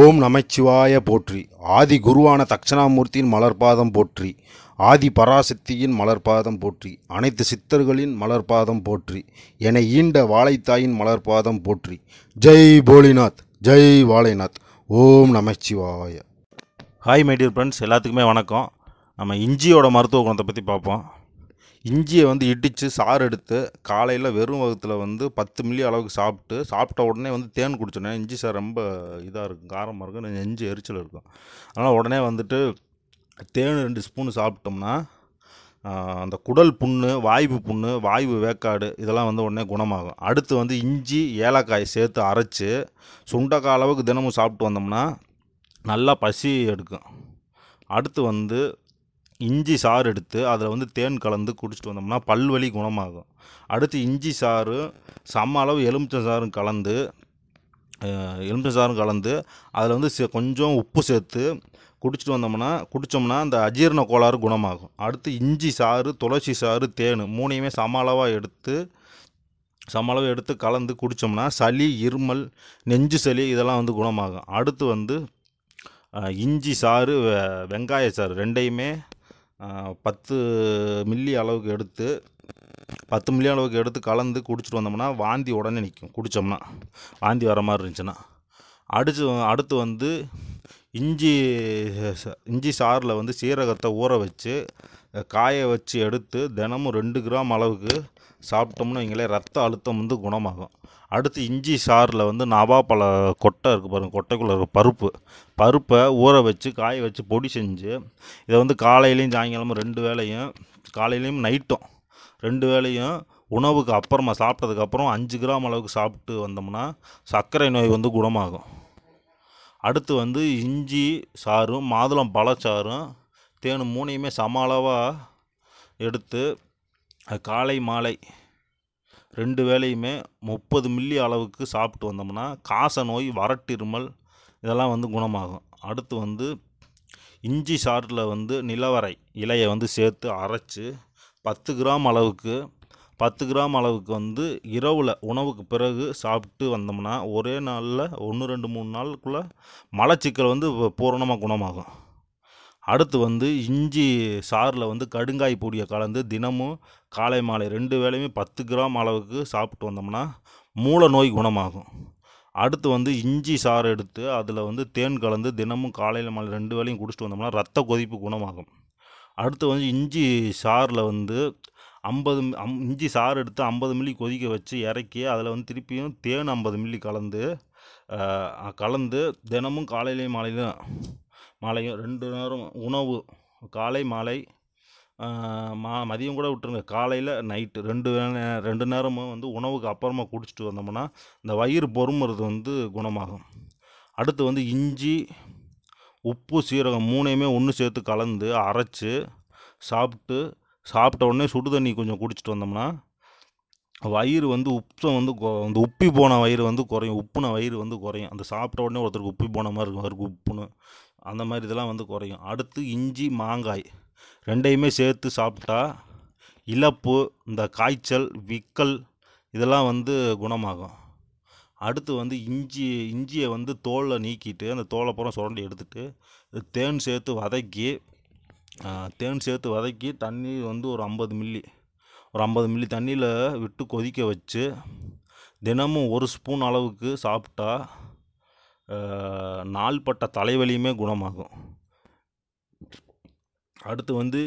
ஓம் நமச்சிவாய போற்றி ஆதி குருவான தக்ஷணாமூர்த்தியின் மலர்பாதம் போற்றி ஆதி பராசக்தியின் மலர்பாதம் போற்றி அனைத்து சித்தர்களின் மலர்பாதம் போற்றி என ஈண்ட வாழைத்தாயின் மலர்பாதம் போற்றி ஜெய் போலிநாத் ஜெய் வாழைநாத் ஓம் நமச்சிவாய ஹாய் மை ஃப்ரெண்ட்ஸ் எல்லாத்துக்குமே வணக்கம் நம்ம இஞ்சியோட மருத்துவ குணத்தை பற்றி பார்ப்போம் இஞ்சியை வந்து இடித்து சாறு எடுத்து காலையில் வெறும் வகத்தில் வந்து பத்து மில்லி அளவுக்கு சாப்பிட்டு சாப்பிட்ட உடனே வந்து தேன் குடிச்சோடனே இஞ்சி சார் ரொம்ப இதாக இருக்கும் காரமாக இருக்கும் நெஞ்சு எரிச்சல் இருக்கும் அதனால் உடனே வந்துட்டு தேன் ரெண்டு ஸ்பூன் சாப்பிட்டோம்னா அந்த குடல் புண்ணு வாய்வு புண்ணு வாய்வு வேக்காடு இதெல்லாம் வந்து உடனே குணமாகும் அடுத்து வந்து இஞ்சி ஏலக்காய் சேர்த்து அரைச்சி சுண்டக்காய் அளவுக்கு தினமும் சாப்பிட்டு வந்தோம்னா நல்லா பசி எடுக்கும் அடுத்து வந்து இஞ்சி சாறு எடுத்து அதில் வந்து தேன் கலந்து குடிச்சிட்டு வந்தோம்னா பல்வலி குணமாகும் அடுத்து இஞ்சி சாறு சம அளவு எலுமிச்சை சாரும் கலந்து எலுமிச்சை சாரும் கலந்து அதில் வந்து கொஞ்சம் உப்பு சேர்த்து குடிச்சிட்டு வந்தோம்னா குடித்தோம்னா அந்த அஜீரண கோளாறு குணமாகும் அடுத்து இஞ்சி சாறு துளசி சாறு தேன் மூணையுமே சம அளவாக எடுத்து சம அளவு எடுத்து கலந்து குடித்தோம்னா சளி இருமல் நெஞ்சு சளி இதெல்லாம் வந்து குணமாகும் அடுத்து வந்து இஞ்சி சாறு வெங்காய சாறு ரெண்டையுமே பத்து மில்லி அளவுக்கு எடுத்து பத்து மில்லி அளவுக்கு எடுத்து கலந்து குடிச்சிட்டு வந்தோம்னா வாந்தி உடனே நிற்கும் குடித்தோம்னா வாந்தி வர மாதிரி இருந்துச்சுன்னா அடிச்சு அடுத்து வந்து இஞ்சி இஞ்சி சாரில் வந்து சீரகத்தை ஊற வச்சு காய வச்சு எடுத்து தினமும் ரெண்டு கிராம் அளவுக்கு சாப்பிட்டோம்னா இங்களே ரத்த அழுத்தம் வந்து குணமாகும் அடுத்து இஞ்சி சாரில் வந்து நவாப்பழ கொட்டை இருக்குது பாருங்கள் கொட்டைக்குள்ளே இருக்க பருப்பு பருப்பை ஊற வச்சு காய வச்சு பொடி செஞ்சு இதை வந்து காலையிலையும் சாயங்காலமும் ரெண்டு வேலையும் காலையிலையும் நைட்டும் ரெண்டு வேலையும் உணவுக்கு அப்புறமா சாப்பிட்டதுக்கப்புறம் அஞ்சு கிராம் அளவுக்கு சாப்பிட்டு வந்தோம்னா சர்க்கரை நோய் வந்து குணமாகும் அடுத்து வந்து இஞ்சி சாரும் மாதுளம் பழச்சாரும் தேனும் மூணையுமே சம அளவாக எடுத்து காலை மாலை ரெண்டு வேலையுமே முப்பது மில்லி அளவுக்கு சாப்பிட்டு வந்தோம்னா காச நோய் வறட்டிருமல் இதெல்லாம் வந்து குணமாகும் அடுத்து வந்து இஞ்சி சாற்றில் வந்து நிலவரை இலையை வந்து சேர்த்து அரைச்சி பத்து கிராம் அளவுக்கு பத்து கிராம் அளவுக்கு வந்து இரவில் உணவுக்கு பிறகு சாப்பிட்டு வந்தோம்னா ஒரே நாளில் ஒன்று ரெண்டு மூணு நாளுக்குள்ளே மலச்சிக்கல் வந்து பூரணமாக குணமாகும் அடுத்து வந்து இஞ்சி சாறில் வந்து கடுங்காய் பொடியை கலந்து தினமும் காலை மாலை ரெண்டு வேலையுமே பத்து கிராம் அளவுக்கு சாப்பிட்டு வந்தோம்னா மூளை நோய் குணமாகும் அடுத்து வந்து இஞ்சி சாறு எடுத்து அதில் வந்து தேன் கலந்து தினமும் காலையில் மாலை ரெண்டு வேலையும் குடிச்சிட்டு வந்தோம்னா ரத்த கொதிப்பு குணமாகும் அடுத்து வந்து இஞ்சி சாரில் வந்து ஐம்பது அம் இஞ்சி சாறு எடுத்து ஐம்பது மில்லி கொதிக்க வச்சு இறக்கி அதில் வந்து திருப்பியும் தேன் ஐம்பது மில்லி கலந்து கலந்து தினமும் காலையிலையும் மாலையிலும் மாலையும் ரெண்டு நேரம் உணவு காலை மாலை மா மதியம் கூட விட்டுருங்க காலையில் நைட்டு ரெண்டு ரெண்டு நேரமும் வந்து உணவுக்கு அப்புறமா குடிச்சிட்டு வந்தோம்னா இந்த வயிறு பொறுமுறது வந்து குணமாகும் அடுத்து வந்து இஞ்சி உப்பு சீரகம் மூணையுமே ஒன்று சேர்த்து கலந்து அரைச்சி சாப்பிட்டு சாப்பிட்ட உடனே சுடு தண்ணி கொஞ்சம் குடிச்சிட்டு வந்தோம்னா வயிறு வந்து உப்பம் வந்து அந்த உப்பி போன வயிறு வந்து குறையும் உப்புன வயிறு வந்து குறையும் அந்த சாப்பிட்ட உடனே ஒருத்தருக்கு உப்பி போன மாதிரி இருக்கும் அவருக்கு உப்புன்னு அந்த மாதிரி இதெல்லாம் வந்து குறையும் அடுத்து இஞ்சி மாங்காய் ரெண்டையுமே சேர்த்து சாப்பிட்டா இழப்பு இந்த காய்ச்சல் விக்கல் இதெல்லாம் வந்து குணமாகும் அடுத்து வந்து இஞ்சி இஞ்சியை வந்து தோலை நீக்கிட்டு அந்த தோலை அப்புறம் சுரண்டி எடுத்துகிட்டு தேன் சேர்த்து வதக்கி தேன் சேர்த்து வதக்கி தண்ணி வந்து ஒரு ஐம்பது மில்லி ஒரு ஐம்பது மில்லி தண்ணியில் விட்டு கொதிக்க வச்சு தினமும் ஒரு ஸ்பூன் அளவுக்கு சாப்பிட்டா நாள்பட்ட தலைவலியுமே குணமாகும் அடுத்து வந்து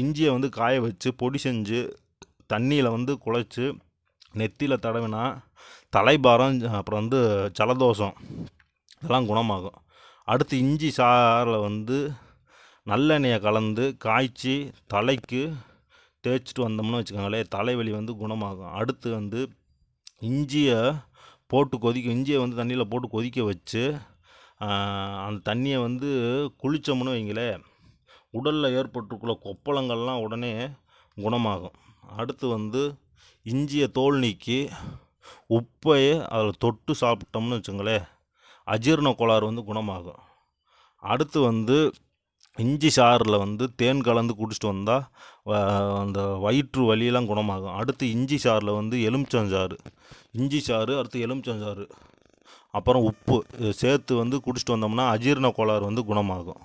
இஞ்சியை வந்து காய வச்சு பொடி செஞ்சு தண்ணியில் வந்து குழைச்சி நெத்தியில் தடவினா தலைபாரம் அப்புறம் வந்து ஜலதோஷம் இதெல்லாம் குணமாகும் அடுத்து இஞ்சி சாரில் வந்து நல்லெண்ணெயை கலந்து காய்ச்சி தலைக்கு தேய்ச்சிட்டு வந்தோம்னு வச்சுக்கோங்களேன் தலைவலி வந்து குணமாகும் அடுத்து வந்து இஞ்சியை போட்டு கொதிக்க இஞ்சியை வந்து தண்ணியில் போட்டு கொதிக்க வச்சு அந்த தண்ணியை வந்து குளித்தோம்னு வைங்களே உடலில் ஏற்பட்டுக்குள்ள கொப்பளங்கள்லாம் உடனே குணமாகும் அடுத்து வந்து இஞ்சியை தோல் நீக்கி உப்பையே அதில் தொட்டு சாப்பிட்டோம்னு வச்சுங்களேன் அஜீரண கோளாறு வந்து குணமாகும் அடுத்து வந்து இஞ்சி சாறில் வந்து தேன் கலந்து குடிச்சிட்டு வந்தால் அந்த வயிற்று வலியெல்லாம் குணமாகும் அடுத்து இஞ்சி சாறில் வந்து எலுமிச்சஞ்சாறு இஞ்சி சாறு அடுத்து எலுமிச்சஞ்சாறு அப்புறம் உப்பு சேர்த்து வந்து குடிச்சிட்டு வந்தோம்னா அஜீரண கோளாறு வந்து குணமாகும்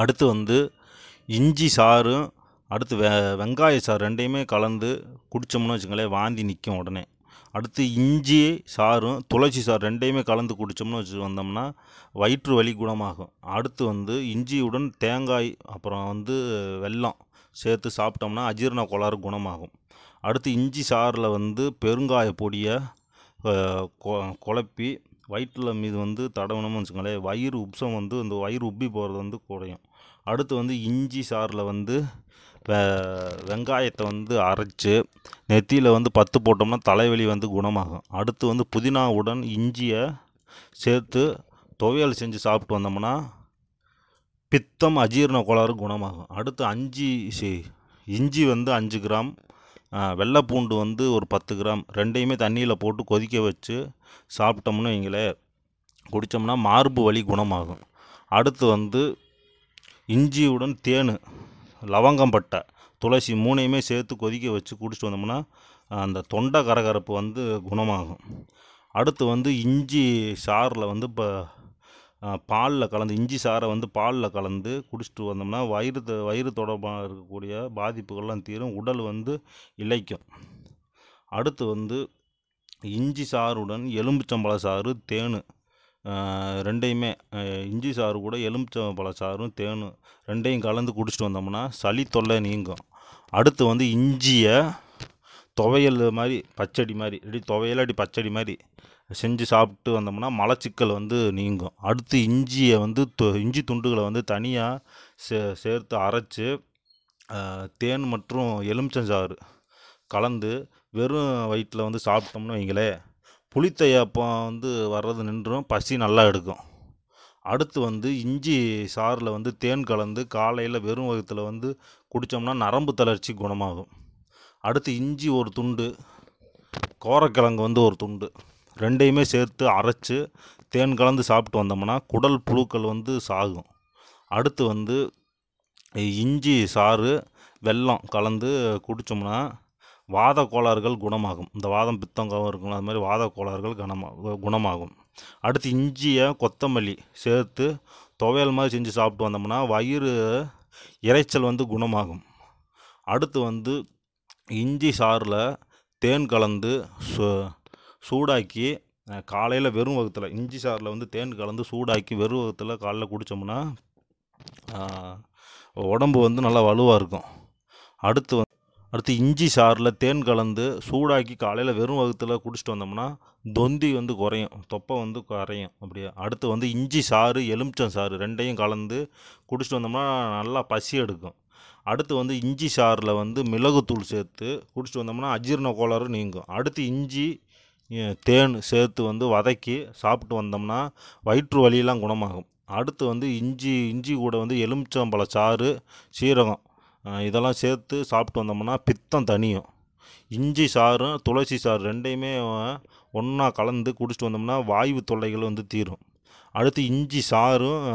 அடுத்து வந்து இஞ்சி சாறும் அடுத்து வெ வெங்காய சாறு ரெண்டையுமே கலந்து குடித்தோம்னு வச்சுங்களேன் வாந்தி நிற்கும் உடனே அடுத்து இஞ்சி சாரும் துளசி சாறு ரெண்டையுமே கலந்து குடித்தோம்னு வச்சு வந்தோம்னா வயிற்று வலி குணமாகும் அடுத்து வந்து இஞ்சியுடன் தேங்காய் அப்புறம் வந்து வெல்லம் சேர்த்து சாப்பிட்டோம்னா அஜீரண கோளாறு குணமாகும் அடுத்து இஞ்சி சாறில் வந்து பெருங்காய பொடியை குழப்பி வயிற்றில் மீது வந்து தடவணும்னு வச்சுக்கோங்களேன் வயிறு உப்சம் வந்து இந்த வயிறு உப்பி போகிறது வந்து குறையும் அடுத்து வந்து இஞ்சி சாறில் வந்து வெங்காயத்தை வந்து அரைச்சி நெத்தியில் வந்து பத்து போட்டோம்னா தலைவலி வந்து குணமாகும் அடுத்து வந்து புதினாவுடன் இஞ்சியை சேர்த்து துவையல் செஞ்சு சாப்பிட்டு வந்தோம்னா பித்தம் அஜீரண கோளாறு குணமாகும் அடுத்து அஞ்சு இஞ்சி வந்து அஞ்சு கிராம் வெள்ளை பூண்டு வந்து ஒரு பத்து கிராம் ரெண்டையுமே தண்ணியில் போட்டு கொதிக்க வச்சு சாப்பிட்டோம்னு எங்களே குடித்தோம்னா மார்பு வலி குணமாகும் அடுத்து வந்து இஞ்சியுடன் தேன் லவங்கம் பட்டை துளசி மூணையுமே சேர்த்து கொதிக்க வச்சு குடிச்சிட்டு வந்தோம்னா அந்த தொண்டை கரகரப்பு வந்து குணமாகும் அடுத்து வந்து இஞ்சி சாரில் வந்து இப்போ பாலில் கலந்து இஞ்சி சாரை வந்து பாலில் கலந்து குடிச்சிட்டு வந்தோம்னா வயிறு வயிறு தொடர்பாக இருக்கக்கூடிய பாதிப்புகள்லாம் தீரும் உடல் வந்து இழைக்கும் அடுத்து வந்து இஞ்சி சாருடன் எலும்புச்சம்பழ சாறு தேன் ரெண்டையுமே இஞ்சி சாறு கூட எலுமிச்சம் பழ சாறும் தேனும் ரெண்டையும் கலந்து குடிச்சிட்டு வந்தோம்னா சளி தொல்லை நீங்கும் அடுத்து வந்து இஞ்சியை துவையல் மாதிரி பச்சடி மாதிரி இப்படி துவையல் அடி பச்சடி மாதிரி செஞ்சு சாப்பிட்டு வந்தோம்னா மலச்சிக்கல் வந்து நீங்கும் அடுத்து இஞ்சியை வந்து இஞ்சி துண்டுகளை வந்து தனியாக சே சேர்த்து அரைச்சி தேன் மற்றும் எலுமிச்சஞ்சாறு கலந்து வெறும் வயிற்றில் வந்து சாப்பிட்டோம்னு வைங்களேன் புளித்தையாப்பம் வந்து வர்றது நின்றும் பசி நல்லா எடுக்கும் அடுத்து வந்து இஞ்சி சாறில் வந்து தேன் கலந்து காலையில் வெறும் வகத்தில் வந்து குடித்தோம்னா நரம்பு தளர்ச்சி குணமாகும் அடுத்து இஞ்சி ஒரு துண்டு கோரக்கிழங்கு வந்து ஒரு துண்டு ரெண்டையுமே சேர்த்து அரைச்சி தேன் கலந்து சாப்பிட்டு வந்தோம்னா குடல் புழுக்கள் வந்து சாகும் அடுத்து வந்து இஞ்சி சாறு வெல்லம் கலந்து குடித்தோம்னா வாத கோளாறுகள் குணமாகும் இந்த வாதம் பித்தங்காவும் இருக்குங்களா அது மாதிரி வாத கோளாறுகள் கனமாக குணமாகும் அடுத்து இஞ்சியை கொத்தமல்லி சேர்த்து துவையல் மாதிரி செஞ்சு சாப்பிட்டு வந்தோம்னா வயிறு இறைச்சல் வந்து குணமாகும் அடுத்து வந்து இஞ்சி சாறில் தேன் கலந்து சு சூடாக்கி காலையில் வெறும் வகத்தில் இஞ்சி சாரில் வந்து தேன் கலந்து சூடாக்கி வெறும் வகத்தில் காலைல குடித்தோம்னா உடம்பு வந்து நல்லா வலுவாக இருக்கும் அடுத்து அடுத்து இஞ்சி சாரில் தேன் கலந்து சூடாக்கி காலையில் வெறும் வகுத்தில் குடிச்சிட்டு வந்தோம்னா தொந்தி வந்து குறையும் தொப்பை வந்து குறையும் அப்படியே அடுத்து வந்து இஞ்சி சாறு எலுமிச்சம் சாறு ரெண்டையும் கலந்து குடிச்சிட்டு வந்தோம்னா நல்லா பசி எடுக்கும் அடுத்து வந்து இஞ்சி சாரில் வந்து மிளகுத்தூள் சேர்த்து குடிச்சிட்டு வந்தோம்னா அஜீரண கோளாறு நீங்கும் அடுத்து இஞ்சி தேன் சேர்த்து வந்து வதக்கி சாப்பிட்டு வந்தோம்னா வயிற்று வலியெல்லாம் குணமாகும் அடுத்து வந்து இஞ்சி இஞ்சி கூட வந்து எலுமிச்சம்பழ சாறு சீரகம் இதெல்லாம் சேர்த்து சாப்பிட்டு வந்தோம்னா பித்தம் தனியும் இஞ்சி சாறும் துளசி சாறு ரெண்டையுமே ஒன்றா கலந்து குடிச்சிட்டு வந்தோம்னா வாயு தொல்லைகள் வந்து தீரும் அடுத்து இஞ்சி சாறும்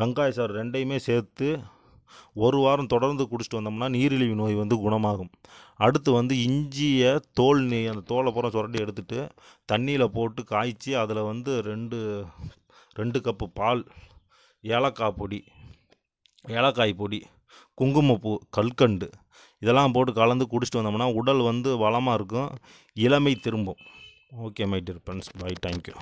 வெங்காய சாறு ரெண்டையுமே சேர்த்து ஒரு வாரம் தொடர்ந்து குடிச்சிட்டு வந்தோம்னா நீரிழிவு நோய் வந்து குணமாகும் அடுத்து வந்து இஞ்சியை தோல் நீ அந்த தோலை பூரா சுரண்டி எடுத்துகிட்டு தண்ணியில் போட்டு காய்ச்சி அதில் வந்து ரெண்டு ரெண்டு கப்பு பால் ஏலக்காய் பொடி ஏலக்காய் பொடி குங்குமப்பூ கல்கண்டு இதெல்லாம் போட்டு கலந்து குடிச்சிட்டு வந்தோம்னா உடல் வந்து வளமாக இருக்கும் இளமை திரும்பும் okay my dear friends bye thank you